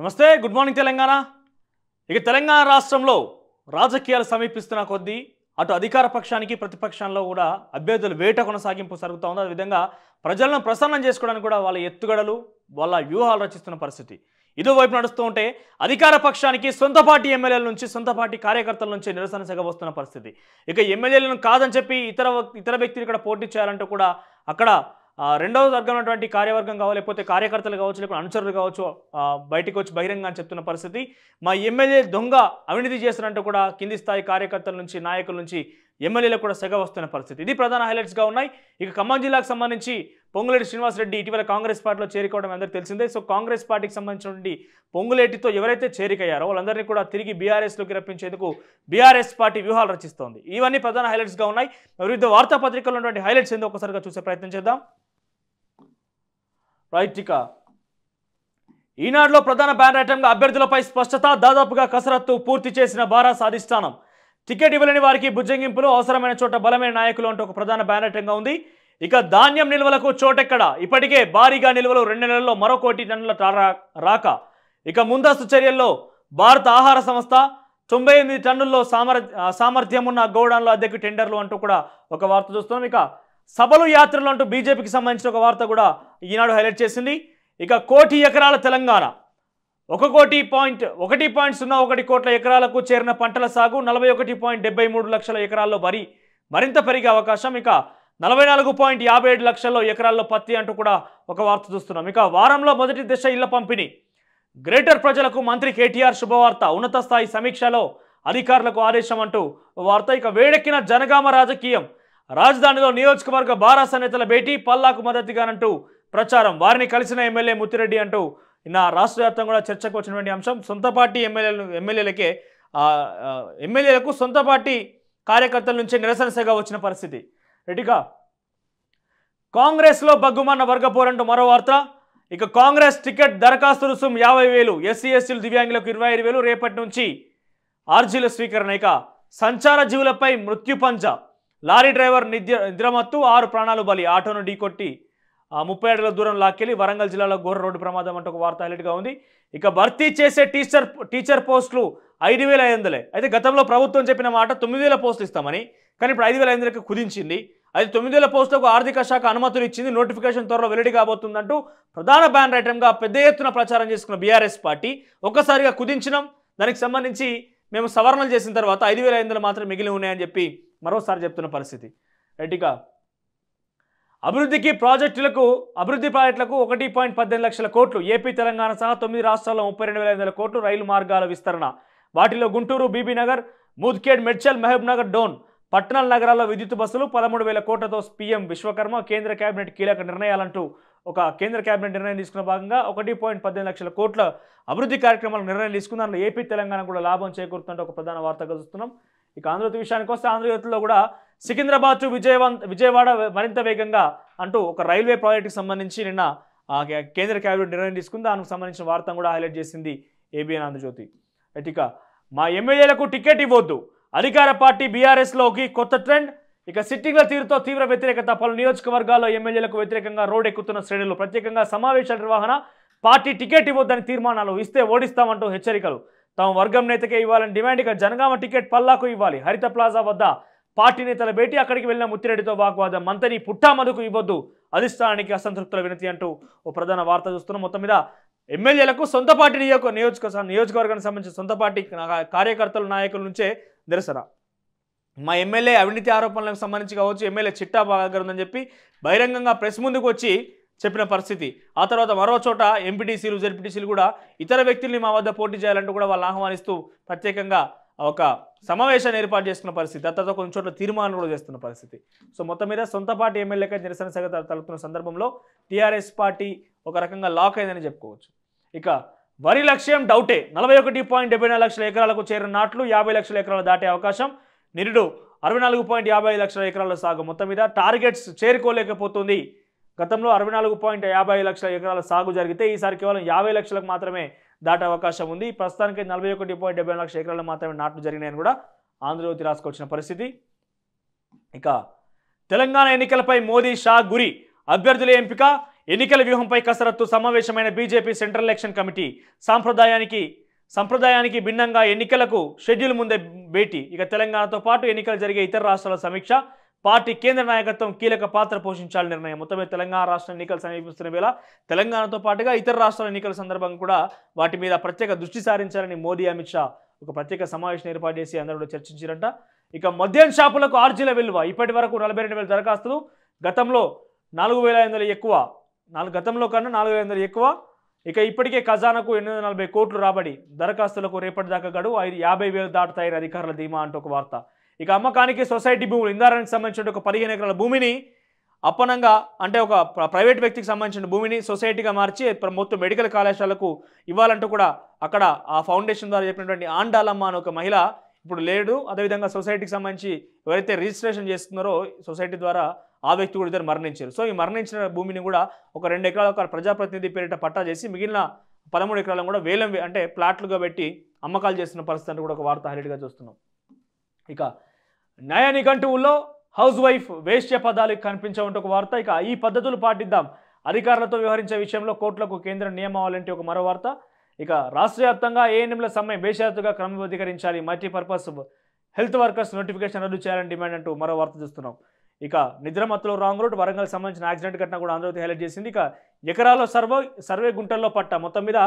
నమస్తే good morning Telangana ఇక తెలంగాణ రాష్ట్రంలో రాజకీయాలు సమీపిస్తున్న కొద్దీ అటు అధికార పక్షానికి ప్రతిపక్షంలో కూడా అభ్యర్థులు వేట కొనసాగింపు జరుగుతూ ఉంది అదేవిధంగా ప్రజలను ప్రసన్నం చేసుకోవడానికి కూడా వాళ్ళ ఎత్తుగడలు వాళ్ళ వ్యూహాలు రచిస్తున్న పరిస్థితి ఇదో వైపు నడుస్తూ ఉంటే అధికార పక్షానికి సొంత పార్టీ ఎమ్మెల్యేల నుంచి సొంత పార్టీ కార్యకర్తల నుంచి నిరసన సెగబోస్తున్న పరిస్థితి ఇక ఎమ్మెల్యేలను కాదని చెప్పి ఇతర ఇతర వ్యక్తులు ఇక్కడ పోటీ చేయాలంటూ కూడా అక్కడ రెండవ వర్గం ఉన్నటువంటి కార్యవర్గం కావాలి లేకపోతే కార్యకర్తలు కావచ్చు లేకపోతే అనుచరులు కావచ్చు బయటకు వచ్చి బహిరంగ అని చెప్తున్న పరిస్థితి మా ఎమ్మెల్యే దొంగ అవినీతి చేస్తున్నట్టు కూడా కింది స్థాయి కార్యకర్తల నుంచి నాయకుల నుంచి ఎమ్మెల్యేలకు కూడా సెగ వస్తున్న పరిస్థితి ఇది ప్రధాన హైలైట్స్గా ఉన్నాయి ఇక ఖమ్మం జిల్లాకు సంబంధించి పొంగులేటి శ్రీనివాసరెడ్డి ఇటీవల కాంగ్రెస్ పార్టీలో చేరుకోవడం అందరికీ తెలిసిందే సో కాంగ్రెస్ పార్టీకి సంబంధించినటువంటి పొంగులేటితో ఎవరైతే చేరికయ్యారో వాళ్ళందరినీ కూడా తిరిగి బీఆర్ఎస్లోకి రప్పించేందుకు బీఆర్ఎస్ పార్టీ వ్యూహాలు రచిస్తోంది ఇవన్నీ ప్రధాన హైలైట్స్గా ఉన్నాయి వివిధ వార్తాపత్రికల్లో ఉన్నటువంటి హైలైట్స్ ఏందో ఒకసారిగా చూసే ప్రయత్నం చేద్దాం రైట్ ఇక ఈనాడులో ప్రధాన బ్యాన్ ఐటమ్గా అభ్యర్థులపై స్పష్టత దాదాపుగా కసరత్తు పూర్తి చేసిన భారత్ అధిష్టానం టికెట్ ఇవ్వలేని వారికి భుజంగింపులు అవసరమైన చోట బలమైన నాయకులు అంటూ ఒక ప్రధాన బ్యాన్ ఐటమ్గా ఉంది ఇక ధాన్యం నిల్వలకు చోటెక్కడ ఇప్పటికే భారీగా నిల్వలు రెండు నెలల్లో మరో కోటి టన్నుల రాక ఇక ముందస్తు చర్యల్లో భారత ఆహార సంస్థ తొంభై ఎనిమిది టన్నుల్లో సామర్థ్యం ఉన్న గోడౌన్లో అద్దెకు టెండర్లు అంటూ కూడా ఒక వార్త చూస్తున్నాం ఇక సభలు యాత్రలు అంటూ బీజేపీకి సంబంధించిన ఒక వార్త కూడా ఈనాడు హైలైట్ చేసింది ఇక కోటి ఎకరాల తెలంగాణ ఒక కోటి పాయింట్ ఒకటి పాయింట్ సున్నా ఒకటి కోట్ల ఎకరాలకు చేరిన పంటల సాగు నలభై ఒకటి పాయింట్ డెబ్బై మూడు లక్షల ఎకరాల్లో వరి మరింత పెరిగే అవకాశం ఇక నలభై నాలుగు పాయింట్ యాభై ఏడు లక్షల్లో ఎకరాల్లో పత్తి అంటూ కూడా ఒక వార్త చూస్తున్నాం ఇక వారంలో మొదటి దశ ఇళ్ల పంపిణీ గ్రేటర్ ప్రజలకు మంత్రి కేటీఆర్ శుభవార్త ఉన్నత స్థాయి సమీక్షలో అధికారులకు ఆదేశం అంటూ వార్త ఇక వేడెక్కిన జనగామ రాజకీయం రాజధానిలో నియోజకవర్గ బారాస నేతల భేటీ పల్లాకు మద్దతుగానంటూ ప్రచారం వారిని కలిసిన ఎమ్మెల్యే ముత్తిరెడ్డి అంటూ నా రాష్ట్ర వ్యాప్తంగా కూడా చర్చకు వచ్చినటువంటి అంశం సొంత పార్టీ ఎమ్మెల్యేలు ఎమ్మెల్యేలకే ఎమ్మెల్యేలకు సొంత పార్టీ కార్యకర్తల నుంచి నిరసనసగా వచ్చిన పరిస్థితి రెడ్డిగా కాంగ్రెస్లో బగ్గుమన్న వర్గపోరంటూ మరో వార్త ఇక కాంగ్రెస్ టికెట్ దరఖాస్తు రుసుం యాభై వేలు ఎస్సీ ఎస్టీలు దివ్యాంగులకు ఇరవై ఐదు వేలు రేపటి నుంచి ఆర్జీల స్వీకరణ ఇక సంచార జీవులపై మృత్యుపంజ లారీ డ్రైవర్ నిద్ర నిద్రమత్తు ఆరు ప్రాణాలు బలి ఆటోను ఢీకొట్టి ముప్పై ఏడుల దూరం లాక్కెళ్ళి వరంగల్ జిల్లాలో ఘోర రోడ్డు ప్రమాదం అంటూ ఒక వార్త హైలైట్గా ఉంది ఇక భర్తీ చేసే టీచర్ టీచర్ పోస్టులు ఐదు వేల ఐదు వందలే అయితే గతంలో ప్రభుత్వం చెప్పిన మాట తొమ్మిది వేల పోస్టులు ఇస్తామని కానీ ఇప్పుడు ఐదు వేల ఐదు వందలకి కుదించింది అయితే తొమ్మిది వేల పోస్టులకు ఆర్థిక శాఖ అనుమతులు ఇచ్చింది నోటిఫికేషన్ త్వరలో వెల్లడి కాబోతుందంటూ ప్రధాన బ్యానర్ ఐటమ్గా పెద్ద ఎత్తున ప్రచారం చేసుకున్న బీఆర్ఎస్ పార్టీ ఒక్కసారిగా కుదించడం దానికి సంబంధించి మేము సవరణలు చేసిన తర్వాత ఐదు వేల ఐదు వందలు మాత్రం మిగిలి ఉన్నాయని చెప్పి మరోసారి చెప్తున్న పరిస్థితి రెడ్డిగా అభివృద్ధికి ప్రాజెక్టులకు అభివృద్ధి ప్రాజెక్టులకు ఒకటి పాయింట్ పద్దెనిమిది లక్షల కోట్లు ఏపీ తెలంగాణ సహా తొమ్మిది రాష్ట్రాల్లో ముప్పై రెండు వేల ఐదు వందల కోట్లు రైలు మార్గాల విస్తరణ వాటిలో గుంటూరు బీబీనగర్ ముద్ఖేడ్ మెడ్చల్ నగర్ డోన్ పట్టణాల నగరాల్లో విద్యుత్ బస్సులు పదమూడు వేల కోట్లతో పీఎం విశ్వకర్మ కేంద్ర కేబినెట్ కీలక నిర్ణయాలంటూ ఒక కేంద్ర కేబినెట్ నిర్ణయం తీసుకున్న భాగంగా ఒకటి పాయింట్ పద్దెనిమిది లక్షల కోట్ల అభివృద్ధి కార్యక్రమాలు నిర్ణయం తీసుకున్న దానిలో ఏపీ తెలంగాణ కూడా లాభం చేకూరుతుంటే ఒక ప్రధాన వార్తగా చూస్తున్నాం ఇక ఆంధ్రజ్యోతి విషయానికి వస్తే ఆంధ్రజ్యోతిలో కూడా సికింద్రాబాద్ టు విజయవంత్ విజయవాడ మరింత వేగంగా అంటూ ఒక రైల్వే ప్రాజెక్టుకి సంబంధించి నిన్న కేంద్ర కేబినెట్ నిర్ణయం తీసుకుంది దానికి సంబంధించిన వార్త కూడా హైలైట్ చేసింది ఏబిఎన్ ఆంధ్రజ్యోతి అయితే మా ఎమ్మెల్యేలకు టికెట్ ఇవ్వద్దు అధికార పార్టీ బీఆర్ఎస్లోకి కొత్త ట్రెండ్ ఇక సిట్టింగ్ల తీరుతో తీవ్ర వ్యతిరేకత పలు నియోజకవర్గాల్లో ఎమ్మెల్యేలకు వ్యతిరేకంగా రోడ్ ఎక్కుతున్న శ్రేణులు ప్రత్యేకంగా సమావేశాల నిర్వహణ పార్టీ టికెట్ ఇవ్వద్దని తీర్మానాలు ఇస్తే ఓడిస్తామంటూ హెచ్చరికలు తమ వర్గం నేతకే ఇవ్వాలని డిమాండ్ ఇక జనగామ టికెట్ పల్లాకు ఇవ్వాలి హరిత ప్లాజా వద్ద పార్టీ నేతల భేటీ అక్కడికి వెళ్లిన ముత్తిరెడ్డితో వాగ్వాదం మంతని మధుకు ఇవ్వద్దు అధిష్టానానికి అసంతృప్తుల వినతి అంటూ ఓ ప్రధాన వార్త చూస్తున్నాం మొత్తం మీద ఎమ్మెల్యేలకు సొంత పార్టీ నియోజక నియోజకవర్గానికి సంబంధించిన సొంత పార్టీ కార్యకర్తల నాయకుల నుంచే నిరసన మా ఎమ్మెల్యే అవినీతి ఆరోపణలకు సంబంధించి కావచ్చు ఎమ్మెల్యే చిట్టా దగ్గర ఉందని చెప్పి బహిరంగంగా ప్రెస్ ముందుకు వచ్చి చెప్పిన పరిస్థితి ఆ తర్వాత మరో చోట ఎంపీటీసీలు జెడ్పీటీసీలు కూడా ఇతర వ్యక్తుల్ని మా వద్ద పోటీ చేయాలంటూ కూడా వాళ్ళు ఆహ్వానిస్తూ ప్రత్యేకంగా ఒక సమావేశాన్ని ఏర్పాటు చేస్తున్న పరిస్థితి ఆ తర్వాత కొన్ని చోట్ల తీర్మానం కూడా చేస్తున్న పరిస్థితి సో మొత్తం మీద సొంత పార్టీ ఎమ్మెల్యేగా నిరసన సగత తలుపుతున్న సందర్భంలో టీఆర్ఎస్ పార్టీ ఒక రకంగా లాక్ అయిందని చెప్పుకోవచ్చు ఇక వరి లక్ష్యం డౌటే నలభై ఒకటి పాయింట్ నాలుగు లక్షల ఎకరాలకు చేరిన నాట్లు యాభై లక్షల ఎకరాలు దాటే అవకాశం నిరుడు అరవై నాలుగు పాయింట్ యాభై ఐదు లక్షల ఎకరాల సాగు మొత్తం మీద టార్గెట్స్ చేరుకోలేకపోతుంది గతంలో అరవై నాలుగు పాయింట్ యాభై లక్షల ఎకరాల సాగు జరిగితే ఈసారి కేవలం యాభై లక్షలకు మాత్రమే దాటే అవకాశం ఉంది ప్రస్తుతానికి నలభై ఒకటి పాయింట్ డెబ్బై లక్షల ఎకరాలు మాత్రమే నాట్లు జరిగినాయని కూడా ఆంధ్రజ్యోతి రాసుకొచ్చిన పరిస్థితి ఇక తెలంగాణ ఎన్నికలపై మోదీ షా గురి అభ్యర్థుల ఎంపిక ఎన్నికల వ్యూహంపై కసరత్తు సమావేశమైన బీజేపీ సెంట్రల్ ఎలక్షన్ కమిటీ సాంప్రదాయానికి సంప్రదాయానికి భిన్నంగా ఎన్నికలకు షెడ్యూల్ ముందే భేటీ ఇక తెలంగాణతో పాటు ఎన్నికలు జరిగే ఇతర రాష్ట్రాల సమీక్ష పార్టీ కేంద్ర నాయకత్వం కీలక పాత్ర పోషించాలని నిర్ణయం మొత్తమే తెలంగాణ రాష్ట్ర ఎన్నికలు సమీపిస్తున్న వేళ తెలంగాణతో పాటుగా ఇతర రాష్ట్రాల ఎన్నికల సందర్భంగా కూడా వాటి మీద ప్రత్యేక దృష్టి సారించాలని మోదీ అమిత్ షా ఒక ప్రత్యేక సమావేశం ఏర్పాటు చేసి అందరూ చర్చించారంట ఇక మద్యం షాపులకు ఆర్జీల విలువ ఇప్పటి వరకు నలభై రెండు వేల దరఖాస్తులు గతంలో నాలుగు వేల ఐదు వందలు ఎక్కువ నాలుగు గతంలో కన్నా నాలుగు వేల ఐదు వందలు ఎక్కువ ఇక ఇప్పటికే ఖజానాకు ఎనిమిది నలభై కోట్లు రాబడి దరఖాస్తులకు రేపటి దాకా గడువు ఐదు యాభై వేలు దాటుతాయని అధికారుల ధీమా అంటూ ఒక వార్త ఇక అమ్మకానికి సొసైటీ భూములు ఇందారానికి సంబంధించిన ఒక పదిహేను ఎకరాల భూమిని అప్పనంగా అంటే ఒక ప్రైవేట్ వ్యక్తికి సంబంధించిన భూమిని సొసైటీగా మార్చి మొత్తం మెడికల్ కళాశాలకు ఇవ్వాలంటూ కూడా అక్కడ ఆ ఫౌండేషన్ ద్వారా చెప్పినటువంటి ఆండాలమ్మ అనే ఒక మహిళ ఇప్పుడు లేడు అదేవిధంగా సొసైటీకి సంబంధించి ఎవరైతే రిజిస్ట్రేషన్ చేస్తున్నారో సొసైటీ ద్వారా ఆ వ్యక్తి కూడా ఇద్దరు మరణించారు సో ఈ మరణించిన భూమిని కూడా ఒక రెండు ఎకరాలు ఒక ప్రజాప్రతినిధి పేరిట పట్టా చేసి మిగిలిన పదమూడు ఎకరాలను కూడా వేలం అంటే ప్లాట్లుగా పెట్టి అమ్మకాలు చేస్తున్న పరిస్థితి కూడా ఒక వార్త హైలైట్గా చూస్తున్నాం ఇక న్యాయ నిఘంటువుల్లో హౌస్ వైఫ్ వేశ్య పదాలు కనిపించవంటి ఒక వార్త ఇక ఈ పద్ధతులు పాటిద్దాం అధికారులతో వ్యవహరించే విషయంలో కోర్టులకు కేంద్ర నియమావాలంటే ఒక మరో వార్త ఇక రాష్ట్ర వ్యాప్తంగా ఏఎన్ఎంల సమ్మె బేషరతుగా క్రమబద్ధీకరించాలి మల్టీపర్పస్ హెల్త్ వర్కర్స్ నోటిఫికేషన్ రద్దు చేయాలని డిమాండ్ అంటూ మరో వార్త చూస్తున్నాం ఇక నిద్రమత్తులో రాంగ్ రోడ్ వరంగల్ సంబంధించిన యాక్సిడెంట్ ఘటన కూడా ఆంధ్రజ్యోతి హైలైట్ చేసింది ఇక ఎకరాల్లో సర్వే సర్వే గుంటల్లో పట్ట మొత్తం మీద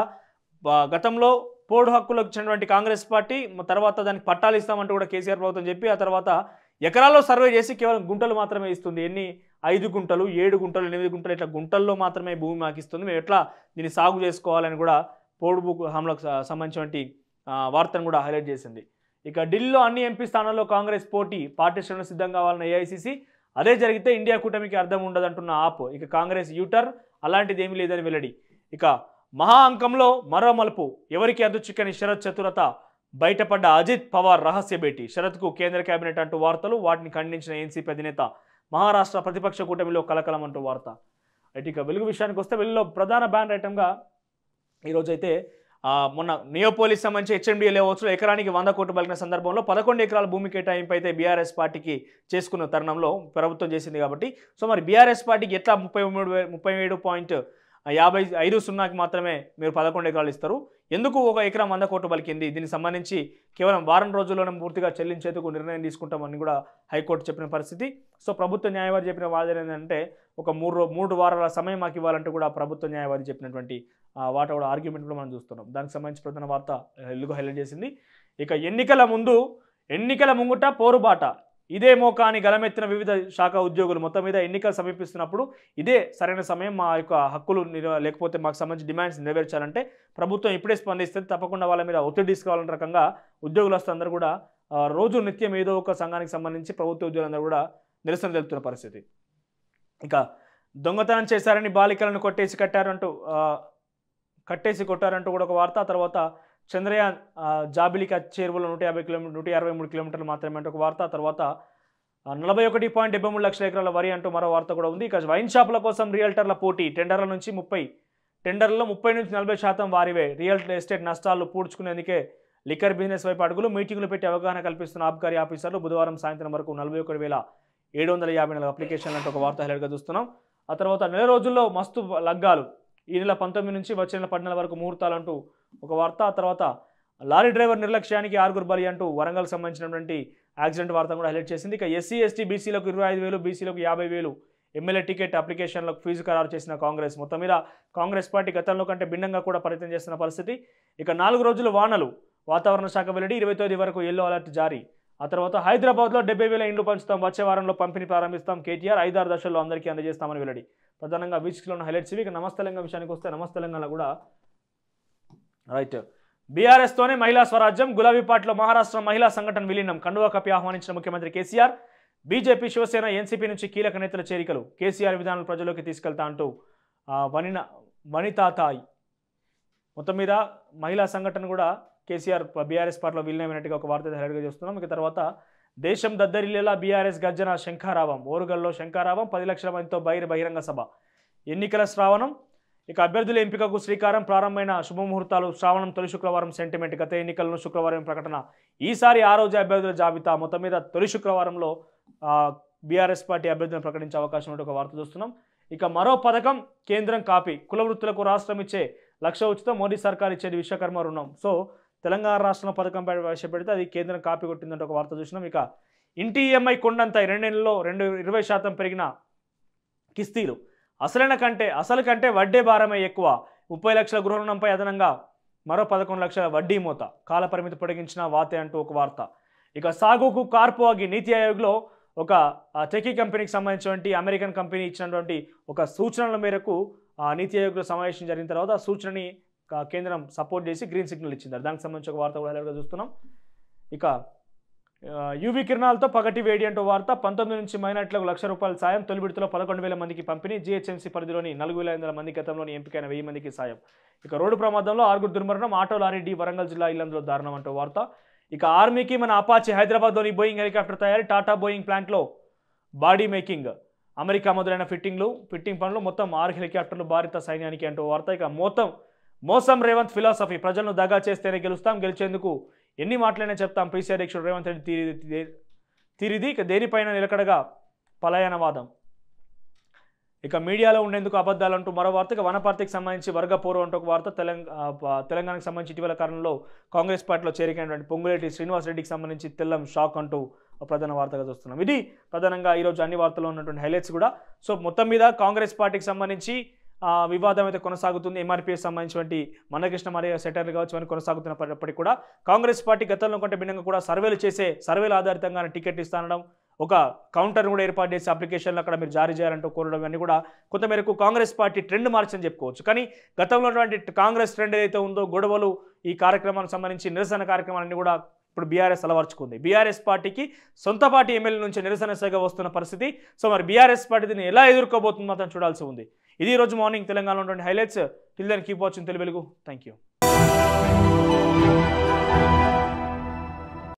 గతంలో పోడు హక్కులకు ఇచ్చినటువంటి కాంగ్రెస్ పార్టీ తర్వాత దానికి పట్టాలు ఇస్తామంటూ కూడా కేసీఆర్ ప్రభుత్వం చెప్పి ఆ తర్వాత ఎకరాల్లో సర్వే చేసి కేవలం గుంటలు మాత్రమే ఇస్తుంది ఎన్ని ఐదు గుంటలు ఏడు గుంటలు ఎనిమిది గుంటలు ఇట్లా గుంటల్లో మాత్రమే భూమి మాకు ఇస్తుంది మేము ఎట్లా దీన్ని సాగు చేసుకోవాలని కూడా పోడు భూ హామీలకు సంబంధించినటువంటి వార్తను కూడా హైలైట్ చేసింది ఇక ఢిల్లీలో అన్ని ఎంపీ స్థానాల్లో కాంగ్రెస్ పోటీ పార్టీ శ్రేణులు సిద్ధం కావాలని ఏఐసిసి అదే జరిగితే ఇండియా కూటమికి అర్థం ఉండదంటున్న ఆప్ ఇక కాంగ్రెస్ యూటర్ అలాంటిది ఏమీ లేదని వెల్లడి ఇక మహా అంకంలో మరో మలుపు ఎవరికి చిక్కని శరత్ చతురత బయటపడ్డ అజిత్ పవార్ రహస్య భేటీ శరత్కు కేంద్ర కేబినెట్ అంటూ వార్తలు వాటిని ఖండించిన ఎన్సీపీ అధినేత మహారాష్ట్ర ప్రతిపక్ష కూటమిలో కలకలం అంటూ వార్త అయితే ఇక వెలుగు విషయానికి వస్తే వెలుగులో ప్రధాన బ్యాన్ ఐటమ్గా ఈరోజైతే మొన్న నియోపోలిస్ సంబంధించి హెచ్ఎండిఎల్ అవ్వచ్చు ఎకరానికి వంద కోట్లు పలికిన సందర్భంలో పదకొండు ఎకరాల భూమి కేటాయింపు అయితే బీఆర్ఎస్ పార్టీకి చేసుకున్న తరుణంలో ప్రభుత్వం చేసింది కాబట్టి సో మరి బీఆర్ఎస్ పార్టీకి ఎట్లా ముప్పై మూడు ముప్పై ఏడు పాయింట్ యాభై ఐదు సున్నాకి మాత్రమే మీరు పదకొండు ఎకరాలు ఇస్తారు ఎందుకు ఒక ఎకరం వంద కోట్లు పలికింది దీనికి సంబంధించి కేవలం వారం రోజుల్లోనే పూర్తిగా చెల్లించేందుకు నిర్ణయం తీసుకుంటామని కూడా హైకోర్టు చెప్పిన పరిస్థితి సో ప్రభుత్వ న్యాయవాది చెప్పిన వాదన ఏంటంటే ఒక మూడు మూడు వారాల సమయం మాకు ఇవ్వాలంటూ కూడా ప్రభుత్వ న్యాయవాది చెప్పినటువంటి వాట్ కూడా ఆర్గ్యుమెంట్ కూడా మనం చూస్తున్నాం దానికి సంబంధించి ప్రధాన వార్త ఎల్లుగా హైలైట్ చేసింది ఇక ఎన్నికల ముందు ఎన్నికల ముంగుట పోరుబాట ఇదే మోకాని గలమెత్తిన వివిధ శాఖ ఉద్యోగులు మొత్తం మీద ఎన్నికలు సమీపిస్తున్నప్పుడు ఇదే సరైన సమయం మా యొక్క హక్కులు లేకపోతే మాకు సంబంధించి డిమాండ్స్ నెరవేర్చాలంటే ప్రభుత్వం ఇప్పుడే స్పందిస్తుంది తప్పకుండా వాళ్ళ మీద ఒత్తిడి తీసుకోవాలన్న రకంగా ఉద్యోగులు వస్తే కూడా రోజు నిత్యం ఏదో ఒక సంఘానికి సంబంధించి ప్రభుత్వ ఉద్యోగులందరూ కూడా నిరసన తెలుపుతున్న పరిస్థితి ఇక దొంగతనం చేశారని బాలికలను కొట్టేసి కట్టారంటూ కట్టేసి కొట్టారంటూ కూడా ఒక వార్త ఆ తర్వాత చంద్రయాన్ జాబిలికి చేరువలో నూట యాభై కిలోమీటర్ నూట అరవై మూడు కిలోమీటర్లు మాత్రమే అంటే ఒక వార్త తర్వాత నలభై ఒకటి పాయింట్ డెబ్బై మూడు లక్షల ఎకరాల వరి అంటూ మరో వార్త కూడా ఉంది ఇక వైన్ షాపుల కోసం రియల్టర్ల పోటీ టెండర్ల నుంచి ముప్పై టెండర్లలో ముప్పై నుంచి నలభై శాతం వారివే రియల్ ఎస్టేట్ నష్టాలు పూడ్చుకునేందుకే లిక్కర్ బిజినెస్ వైపు అడుగులు మీటింగులు పెట్టి అవగాహన కల్పిస్తున్న ఆబ్కారీ ఆఫీసర్లు బుధవారం సాయంత్రం వరకు నలభై ఒకటి వేల ఏడు వందల యాభై నాలుగు అప్లికేషన్లు అంటే ఒక వార్త హెలెట్గా చూస్తున్నాం ఆ తర్వాత నెల రోజుల్లో మస్తు లగ్గాలు ఈ నెల పంతొమ్మిది నుంచి వచ్చే నెల పన్నెండు వరకు ముహూర్తాలంటూ అంటూ ఒక వార్త ఆ తర్వాత లారీ డ్రైవర్ నిర్లక్ష్యానికి ఆరుగురు బలి అంటూ వరంగల్ సంబంధించినటువంటి యాక్సిడెంట్ వార్త కూడా హైలైట్ చేసింది ఇక ఎస్సీ ఎస్టీ బీసీలకు ఇరవై ఐదు వేలు బీసీలకు యాభై వేలు ఎమ్మెల్యే టికెట్ అప్లికేషన్లకు ఫీజు ఖరారు చేసిన కాంగ్రెస్ మొత్తం మీద కాంగ్రెస్ పార్టీ గతంలో కంటే భిన్నంగా కూడా ప్రయత్నం చేస్తున్న పరిస్థితి ఇక నాలుగు రోజులు వానలు వాతావరణ శాఖ వెల్లడి ఇరవై తొమ్మిది వరకు ఎల్లో అలర్ట్ జారీ ఆ తర్వాత హైదరాబాద్లో డెబ్బై వేల ఇండ్లు పంచుతాం వచ్చే వారంలో పంపిణీ ప్రారంభిస్తాం కేటీఆర్ ఐదారు దశల్లో అందరికీ అందజేస్తామని వెల్లడి ప్రధానంగా వీక్షకులు ఉన్న హైలైట్స్ ఇవి ఇక నమస్తెలంగా విషయానికి వస్తే నమస్తెలంగాణ కూడా రైట్ బీఆర్ఎస్తోనే మహిళా స్వరాజ్యం గులాబీపాట్లో మహారాష్ట్ర మహిళా సంఘటన విలీనం కండువా కప్పి ఆహ్వానించిన ముఖ్యమంత్రి కేసీఆర్ బీజేపీ శివసేన ఎన్సీపీ నుంచి కీలక నేతల చేరికలు కేసీఆర్ విధానాలు ప్రజల్లోకి తీసుకెళ్తా అంటూ వనిన తాయ్ మొత్తం మీద మహిళా సంఘటన కూడా కేసీఆర్ బీఆర్ఎస్ పార్టీలో విలీనమైనట్టుగా ఒక వార్త హైలైట్గా చూస్తున్నాం ఇక తర్వాత దేశం దద్దరిల్లేలా బీఆర్ఎస్ గర్జన శంఖారావం ఓరుగల్లో శంఖారావం పది లక్షల మందితో బహిర్ బహిరంగ సభ ఎన్నికల శ్రావణం ఇక అభ్యర్థుల ఎంపికకు శ్రీకారం ప్రారంభమైన శుభముహూర్తాలు శ్రావణం తొలి శుక్రవారం సెంటిమెంట్ గత ఎన్నికలను శుక్రవారం ప్రకటన ఈసారి ఆ రోజు అభ్యర్థుల జాబితా మొత్తం మీద తొలి శుక్రవారంలో బీఆర్ఎస్ పార్టీ అభ్యర్థులను ప్రకటించే అవకాశం ఉన్నట్టు ఒక వార్త చూస్తున్నాం ఇక మరో పథకం కేంద్రం కాపీ కుల వృత్తులకు రాష్ట్రం ఇచ్చే లక్ష ఉచితం మోడీ సర్కార్ ఇచ్చేది విశ్వకర్మ రుణం సో తెలంగాణ రాష్ట్రంలో పథకం ప్రవేశపెడితే అది కేంద్రం కాపీ కొట్టిందంటే ఒక వార్త చూసినాం ఇక ఇంటి ఈఎంఐ కొండంత నెలల్లో రెండు ఇరవై శాతం పెరిగిన కిస్తీలు అసలైన కంటే అసలు కంటే వడ్డీ భారమే ఎక్కువ ముప్పై లక్షల గృహ రుణంపై అదనంగా మరో పదకొండు లక్షల వడ్డీ మూత కాలపరిమితి పొడిగించిన వాతే అంటూ ఒక వార్త ఇక సాగుకు కార్పోగి నీతి ఆయోగ్లో ఒక టెకీ కంపెనీకి సంబంధించినటువంటి అమెరికన్ కంపెనీ ఇచ్చినటువంటి ఒక సూచనల మేరకు నీతి ఆయోగ్లో సమావేశం జరిగిన తర్వాత ఆ సూచనని కేంద్రం సపోర్ట్ చేసి గ్రీన్ సిగ్నల్ ఇచ్చింది దానికి సంబంధించి ఒక వార్త కూడా హైలైట్గా చూస్తున్నాం ఇక యూవీ కిరణాలతో పగటి వేడి అంటూ వార్త పంతొమ్మిది నుంచి మైనార్టీలకు లక్ష రూపాయల సాయం తొలి విడతలో పదకొండు వేల మందికి పంపిణీ జిహెచ్ఎంసీ పరిధిలోని నాలుగు వేల ఐదు మంది గతంలోని ఎంపికైన వెయ్యి మందికి సాయం ఇక రోడ్డు ప్రమాదంలో ఆరుగురు దుర్మరణం ఆటో లారీ డి వరంగల్ జిల్లా ఇల్లందులో దారుణం అంటూ వార్త ఇక ఆర్మీకి మన అపాచి హైదరాబాద్లోని బోయింగ్ హెలికాప్టర్ తయారీ టాటా బోయింగ్ ప్లాంట్లో బాడీ మేకింగ్ అమెరికా మొదలైన ఫిట్టింగ్లు ఫిట్టింగ్ పనులు మొత్తం ఆరు హెలికాప్టర్లు భారత సైన్యానికి అంటూ వార్త ఇక మొత్తం మోసం రేవంత్ ఫిలాసఫీ ప్రజలను దగా చేస్తేనే గెలుస్తాం గెలిచేందుకు ఎన్ని మాటలైనా చెప్తాం పీసీ అధ్యక్షుడు రేవంత్ రెడ్డి తీరిది తీరిది ఇక దేనిపైన నిలకడగా పలాయనవాదం ఇక మీడియాలో ఉండేందుకు అబద్ధాలు అంటూ మరో వార్త వనపార్టీకి సంబంధించి వర్గపూర్వం అంటూ ఒక వార్త తెలంగాణ తెలంగాణకు సంబంధించి ఇటీవల కాలంలో కాంగ్రెస్ పార్టీలో చేరికైనటువంటి పొంగులేటి శ్రీనివాస్ రెడ్డికి సంబంధించి తెల్లం షాక్ అంటూ ప్రధాన వార్తగా చూస్తున్నాం ఇది ప్రధానంగా ఈరోజు అన్ని వార్తల్లో ఉన్నటువంటి హైలైట్స్ కూడా సో మొత్తం మీద కాంగ్రెస్ పార్టీకి సంబంధించి వివాదం అయితే కొనసాగుతుంది ఎంఆర్పీఎస్ సంబంధించినటువంటి మనకృష్ణ మరియు సెటర్లు కావచ్చు అని కొనసాగుతున్నప్పటికీ కూడా కాంగ్రెస్ పార్టీ గతంలో కొంటే భిన్నంగా కూడా సర్వేలు చేసే సర్వేలు ఆధారితంగా టికెట్ ఇస్తానడం ఒక కౌంటర్ కూడా ఏర్పాటు చేసి అప్లికేషన్లు అక్కడ మీరు జారీ చేయాలంటూ కోరడం అన్నీ కూడా కొంతమేరకు కాంగ్రెస్ పార్టీ ట్రెండ్ మార్చని చెప్పుకోవచ్చు కానీ గతంలో ఉన్నటువంటి కాంగ్రెస్ ట్రెండ్ ఏదైతే ఉందో గొడవలు ఈ కార్యక్రమానికి సంబంధించి నిరసన కార్యక్రమాలన్నీ కూడా ఇప్పుడు బీఆర్ఎస్ అలవర్చుకుంది బీఆర్ఎస్ పార్టీకి సొంత పార్టీ ఎమ్మెల్యే నుంచి నిరసన సేగ వస్తున్న పరిస్థితి సో మరి బీఆర్ఎస్ పార్టీని ఎలా ఎదుర్కోబోతుందో మాత్రం చూడాల్సి ఉంది ఇది రోజు మార్నింగ్ తెలంగాణలో ఉండే highlights till then keep watching Telugu thank you